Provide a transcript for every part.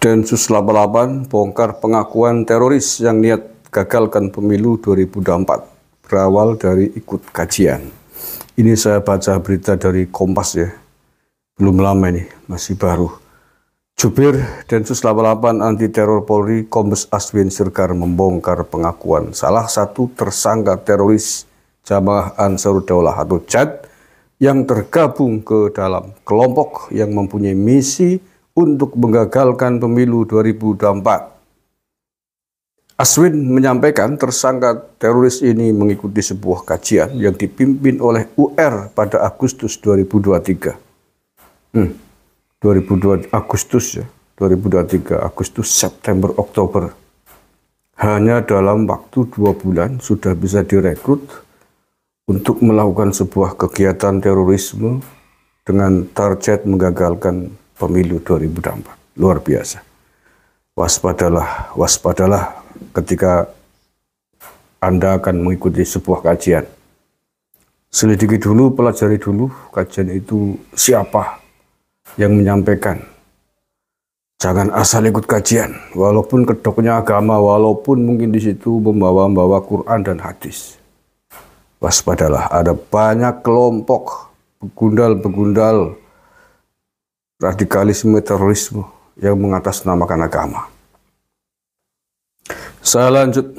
Densus 88 bongkar pengakuan teroris yang niat gagalkan pemilu 2024 berawal dari ikut kajian. Ini saya baca berita dari Kompas ya. Belum lama ini, masih baru. Jubir Densus 88 Anti Teror Polri Kombes Aswin Sirkar membongkar pengakuan salah satu tersangka teroris Jamaah Ansarud Daulah atau JAD yang tergabung ke dalam kelompok yang mempunyai misi untuk menggagalkan pemilu 2024. Aswin menyampaikan tersangka teroris ini mengikuti sebuah kajian yang dipimpin oleh UR pada Agustus 2023. Hmm, 2002 Agustus ya, 2023 Agustus, September, Oktober. Hanya dalam waktu dua bulan sudah bisa direkrut untuk melakukan sebuah kegiatan terorisme dengan target menggagalkan pemilu 2024. Luar biasa. Waspadalah, waspadalah ketika Anda akan mengikuti sebuah kajian. Selidiki dulu, pelajari dulu kajian itu siapa yang menyampaikan. Jangan asal ikut kajian, walaupun kedoknya agama, walaupun mungkin di situ membawa membawa Quran dan hadis. Waspadalah, ada banyak kelompok begundal-begundal radikalisme terorisme yang mengatasnamakan agama. Saya lanjut.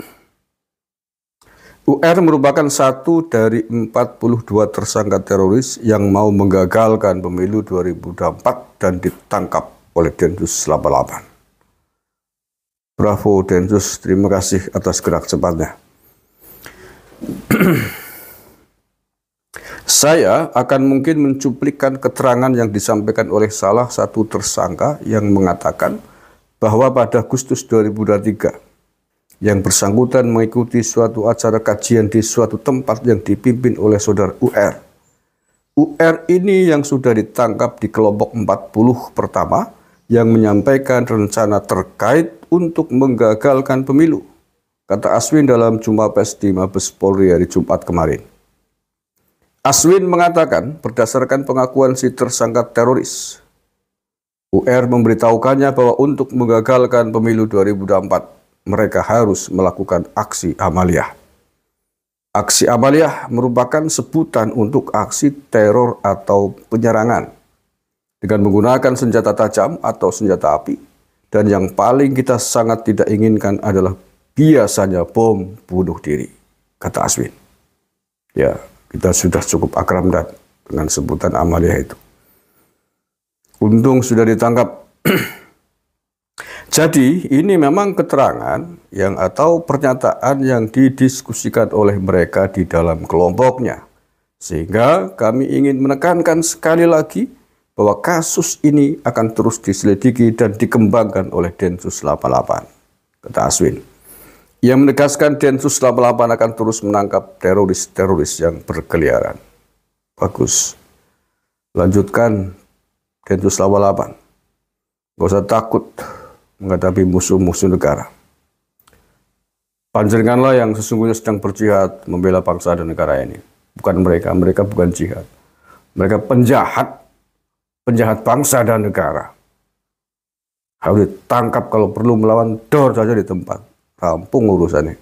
UR merupakan satu dari 42 tersangka teroris yang mau menggagalkan pemilu 2004 dan ditangkap oleh Densus 88. Bravo Densus, terima kasih atas gerak cepatnya. Saya akan mungkin mencuplikan keterangan yang disampaikan oleh salah satu tersangka yang mengatakan bahwa pada Agustus 2023 yang bersangkutan mengikuti suatu acara kajian di suatu tempat yang dipimpin oleh saudara UR. UR ini yang sudah ditangkap di kelompok 40 pertama yang menyampaikan rencana terkait untuk menggagalkan pemilu, kata Aswin dalam jumpa pers di Mabes Polri hari Jumat kemarin. Aswin mengatakan, berdasarkan pengakuan si tersangka teroris, UR memberitahukannya bahwa untuk menggagalkan pemilu 2024, mereka harus melakukan aksi amaliyah. Aksi amaliyah merupakan sebutan untuk aksi teror atau penyerangan dengan menggunakan senjata tajam atau senjata api dan yang paling kita sangat tidak inginkan adalah biasanya bom bunuh diri, kata Aswin. Ya, kita sudah cukup akram dan dengan sebutan amaliah itu. Untung sudah ditangkap. Jadi ini memang keterangan yang atau pernyataan yang didiskusikan oleh mereka di dalam kelompoknya. Sehingga kami ingin menekankan sekali lagi bahwa kasus ini akan terus diselidiki dan dikembangkan oleh Densus 88. Kata Aswin yang menegaskan Densus 88 akan terus menangkap teroris-teroris yang berkeliaran. Bagus. Lanjutkan Densus 88. Gak usah takut menghadapi musuh-musuh negara. Panjenenganlah yang sesungguhnya sedang berjihad membela bangsa dan negara ini. Bukan mereka, mereka bukan jihad. Mereka penjahat, penjahat bangsa dan negara. Harus ditangkap kalau perlu melawan dor saja di tempat. Rampung urusannya.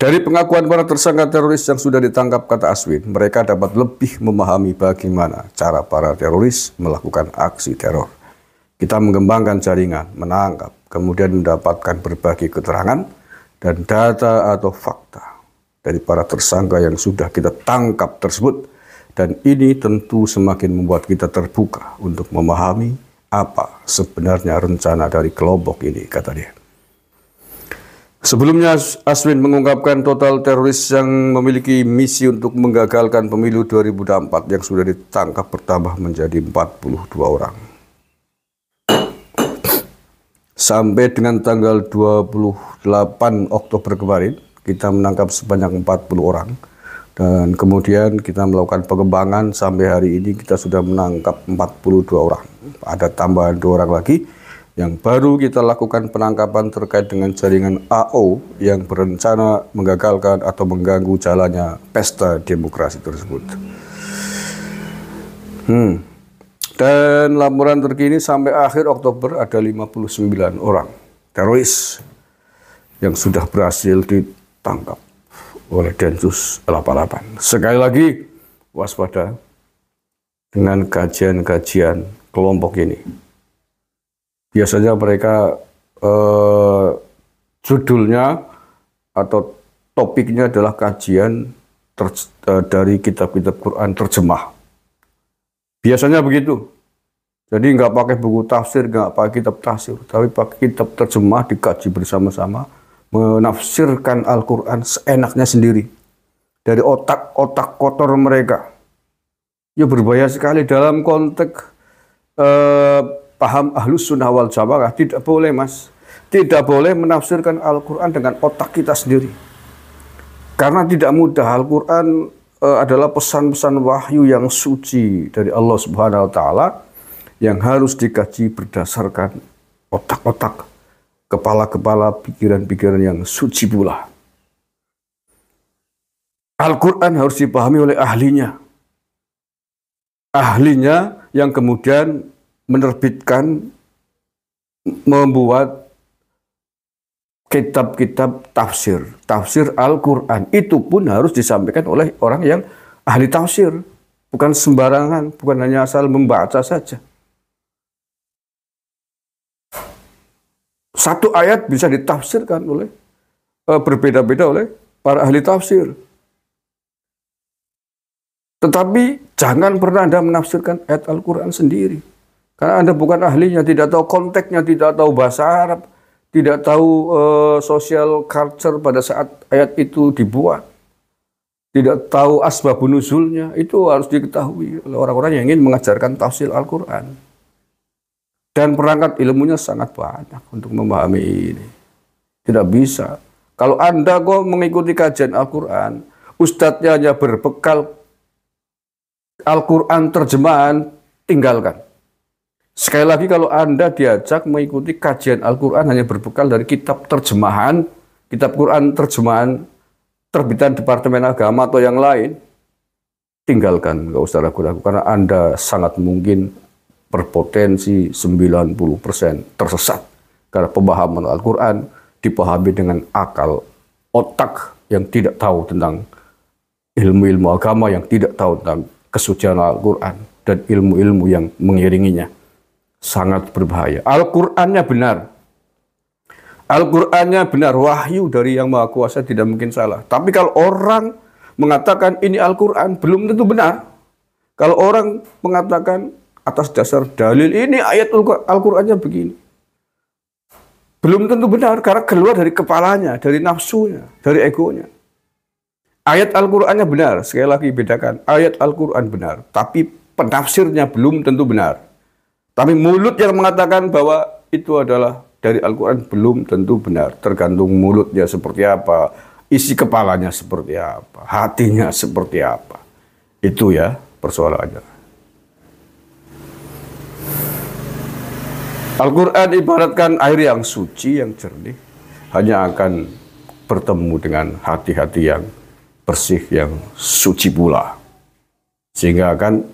Dari pengakuan para tersangka teroris yang sudah ditangkap kata Aswin, mereka dapat lebih memahami bagaimana cara para teroris melakukan aksi teror. Kita mengembangkan jaringan, menangkap, kemudian mendapatkan berbagai keterangan dan data atau fakta dari para tersangka yang sudah kita tangkap tersebut. Dan ini tentu semakin membuat kita terbuka untuk memahami apa sebenarnya rencana dari kelompok ini, kata dia. Sebelumnya, Aswin mengungkapkan total teroris yang memiliki misi untuk menggagalkan pemilu 2004 yang sudah ditangkap bertambah menjadi 42 orang. Sampai dengan tanggal 28 Oktober kemarin, kita menangkap sebanyak 40 orang dan kemudian kita melakukan pengembangan sampai hari ini kita sudah menangkap 42 orang. Ada tambahan dua orang lagi yang baru kita lakukan penangkapan terkait dengan jaringan AO yang berencana menggagalkan atau mengganggu jalannya pesta demokrasi tersebut. Hmm. Dan laporan terkini sampai akhir Oktober ada 59 orang teroris yang sudah berhasil ditangkap oleh Densus 88. Sekali lagi, waspada dengan kajian-kajian kelompok ini. Biasanya mereka eh, judulnya atau topiknya adalah kajian ter, eh, dari kitab-kitab Quran terjemah. Biasanya begitu. Jadi nggak pakai buku tafsir, nggak pakai kitab tafsir, tapi pakai kitab terjemah dikaji bersama-sama menafsirkan Al-Quran seenaknya sendiri dari otak-otak kotor mereka. Ya berbahaya sekali dalam konteks eh, paham ahlus sunnah wal jamaah tidak boleh mas, tidak boleh menafsirkan Al-Quran dengan otak kita sendiri. Karena tidak mudah Al-Quran eh, adalah pesan-pesan wahyu yang suci dari Allah Subhanahu Wa Taala yang harus dikaji berdasarkan otak-otak kepala-kepala pikiran-pikiran yang suci pula. Al-Quran harus dipahami oleh ahlinya. Ahlinya yang kemudian menerbitkan, membuat kitab-kitab tafsir. Tafsir Al-Quran. Itu pun harus disampaikan oleh orang yang ahli tafsir. Bukan sembarangan, bukan hanya asal membaca saja. satu ayat bisa ditafsirkan oleh eh, berbeda-beda oleh para ahli tafsir. Tetapi jangan pernah Anda menafsirkan ayat Al-Quran sendiri. Karena Anda bukan ahlinya, tidak tahu konteksnya, tidak tahu bahasa Arab, tidak tahu uh, social culture pada saat ayat itu dibuat. Tidak tahu asbabun nuzulnya, itu harus diketahui oleh orang-orang yang ingin mengajarkan tafsir Al-Quran dan perangkat ilmunya sangat banyak untuk memahami ini. Tidak bisa. Kalau Anda kok mengikuti kajian Al-Quran, ustadznya hanya berbekal Al-Quran terjemahan, tinggalkan. Sekali lagi kalau Anda diajak mengikuti kajian Al-Quran hanya berbekal dari kitab terjemahan, kitab Quran terjemahan terbitan Departemen Agama atau yang lain, tinggalkan, nggak usah ragu-ragu, karena Anda sangat mungkin berpotensi 90% tersesat karena pemahaman Al-Quran dipahami dengan akal otak yang tidak tahu tentang ilmu-ilmu agama yang tidak tahu tentang kesucian Al-Quran dan ilmu-ilmu yang mengiringinya sangat berbahaya. Al-Qur'annya benar. Al-Qur'annya benar wahyu dari yang Maha Kuasa tidak mungkin salah. Tapi kalau orang mengatakan ini Al-Qur'an belum tentu benar. Kalau orang mengatakan atas dasar dalil ini ayat Al-Qur'annya begini. Belum tentu benar karena keluar dari kepalanya, dari nafsunya, dari egonya. Ayat Al-Qur'annya benar, sekali lagi bedakan. Ayat Al-Qur'an benar, tapi penafsirnya belum tentu benar. Tapi mulut yang mengatakan bahwa itu adalah dari Al-Qur'an belum tentu benar, tergantung mulutnya seperti apa, isi kepalanya seperti apa, hatinya seperti apa. Itu ya persoalannya. Al-Quran ibaratkan air yang suci, yang jernih, hanya akan bertemu dengan hati-hati yang bersih, yang suci pula. Sehingga akan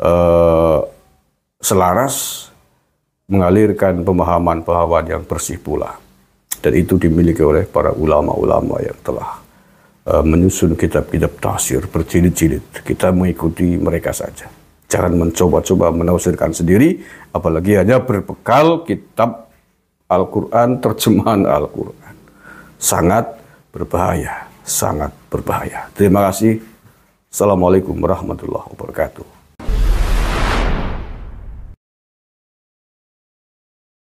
eh, selaras mengalirkan pemahaman-pemahaman yang bersih pula. Dan itu dimiliki oleh para ulama-ulama yang telah eh, menyusun kitab-kitab tafsir berjilid-jilid. Kita mengikuti mereka saja. Jangan mencoba-coba menafsirkan sendiri, apalagi hanya berbekal kitab Al-Quran, terjemahan Al-Quran. Sangat berbahaya, sangat berbahaya. Terima kasih. Assalamualaikum warahmatullahi wabarakatuh.